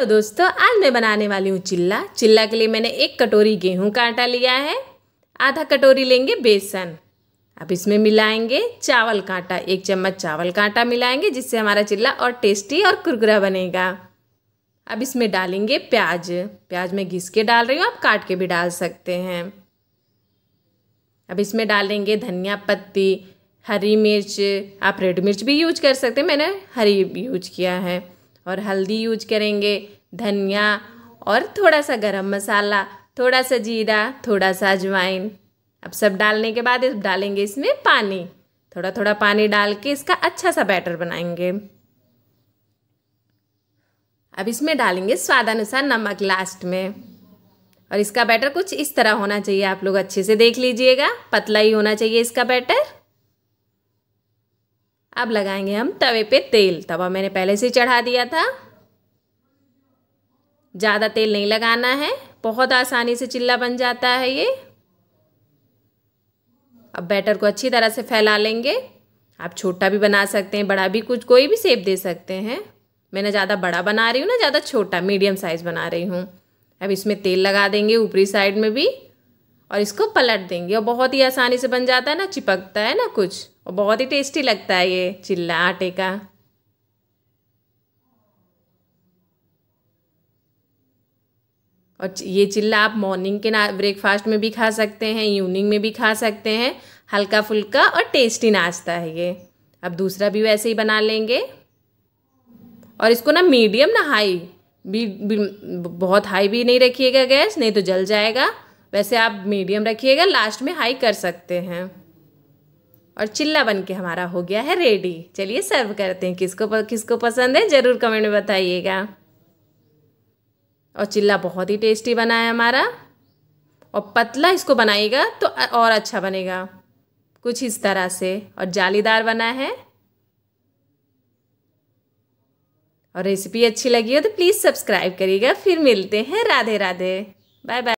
तो दोस्तों आज मैं बनाने वाली हूँ चिल्ला चिल्ला के लिए मैंने एक कटोरी गेहूं का आटा लिया है आधा कटोरी लेंगे बेसन अब इसमें मिलाएंगे चावल का आटा एक चम्मच चावल का आटा मिलाएंगे जिससे हमारा चिल्ला और टेस्टी और कुरकुरा बनेगा अब इसमें डालेंगे प्याज प्याज में घिस के डाल रही हूँ आप काट के भी डाल सकते हैं अब इसमें डालेंगे धनिया पत्ती हरी मिर्च आप रेड मिर्च भी यूज कर सकते हैं मैंने हरी यूज किया है और हल्दी यूज करेंगे धनिया और थोड़ा सा गरम मसाला थोड़ा सा जीरा थोड़ा सा अजवाइन अब सब डालने के बाद इस डालेंगे इसमें पानी थोड़ा थोड़ा पानी डाल के इसका अच्छा सा बैटर बनाएंगे अब इसमें डालेंगे स्वादानुसार नमक लास्ट में और इसका बैटर कुछ इस तरह होना चाहिए आप लोग अच्छे से देख लीजिएगा पतला ही होना चाहिए इसका बैटर अब लगाएंगे हम तवे पे तेल तवा मैंने पहले से चढ़ा दिया था ज़्यादा तेल नहीं लगाना है बहुत आसानी से चिल्ला बन जाता है ये अब बैटर को अच्छी तरह से फैला लेंगे आप छोटा भी बना सकते हैं बड़ा भी कुछ कोई भी सेप दे सकते हैं मैं ना ज़्यादा बड़ा बना रही हूँ ना ज़्यादा छोटा मीडियम साइज़ बना रही हूँ अब इसमें तेल लगा देंगे ऊपरी साइड में भी और इसको पलट देंगे और बहुत ही आसानी से बन जाता है ना चिपकता है ना कुछ और बहुत ही टेस्टी लगता है ये चिल्ला आटे का और ये चिल्ला आप मॉर्निंग के ना ब्रेकफास्ट में भी खा सकते हैं इवनिंग में भी खा सकते हैं हल्का फुल्का और टेस्टी नाश्ता है ये अब दूसरा भी वैसे ही बना लेंगे और इसको ना मीडियम ना हाई भी, भी बहुत हाई भी नहीं रखिएगा गैस नहीं तो जल जाएगा वैसे आप मीडियम रखिएगा लास्ट में हाई कर सकते हैं और चिल्ला बन के हमारा हो गया है रेडी चलिए सर्व करते हैं किसको किसको पसंद है ज़रूर कमेंट में बताइएगा और चिल्ला बहुत ही टेस्टी बना है हमारा और पतला इसको बनाइएगा तो और अच्छा बनेगा कुछ इस तरह से और जालीदार बना है और रेसिपी अच्छी लगी हो तो प्लीज़ सब्सक्राइब करिएगा फिर मिलते हैं राधे राधे बाय बाय